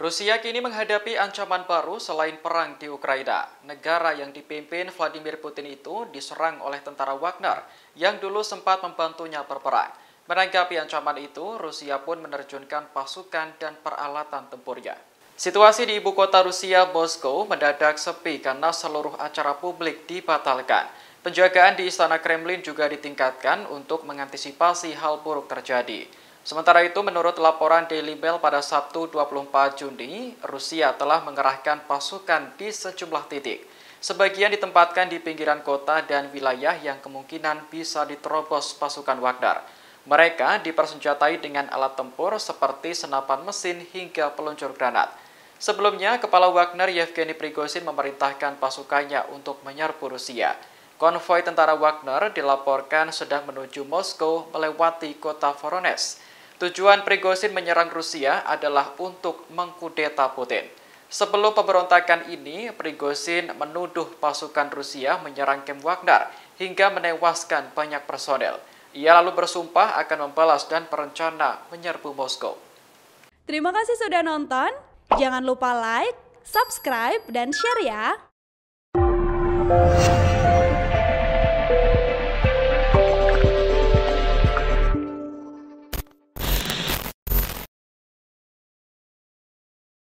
Rusia kini menghadapi ancaman baru selain perang di Ukraina. Negara yang dipimpin Vladimir Putin itu diserang oleh tentara Wagner yang dulu sempat membantunya berperang. Menanggapi ancaman itu, Rusia pun menerjunkan pasukan dan peralatan tempurnya. Situasi di ibu kota Rusia, Moskow, mendadak sepi karena seluruh acara publik dibatalkan. Penjagaan di Istana Kremlin juga ditingkatkan untuk mengantisipasi hal buruk terjadi. Sementara itu, menurut laporan Daily Mail pada Sabtu 24 Juni, Rusia telah mengerahkan pasukan di sejumlah titik. Sebagian ditempatkan di pinggiran kota dan wilayah yang kemungkinan bisa diterobos pasukan Wagner. Mereka dipersenjatai dengan alat tempur seperti senapan mesin hingga peluncur granat. Sebelumnya, Kepala Wagner Yevgeny Prigozhin memerintahkan pasukannya untuk menyerbu Rusia. Konvoi tentara Wagner dilaporkan sedang menuju Moskow melewati kota Voronezh. Tujuan Prigozhin menyerang Rusia adalah untuk mengkudeta Putin. Sebelum pemberontakan ini, Prigozhin menuduh pasukan Rusia menyerang kem Wagner hingga menewaskan banyak personel. Ia lalu bersumpah akan membalas dan berencana menyerbu Moskow. Terima kasih sudah nonton. Jangan lupa like, subscribe, dan share ya.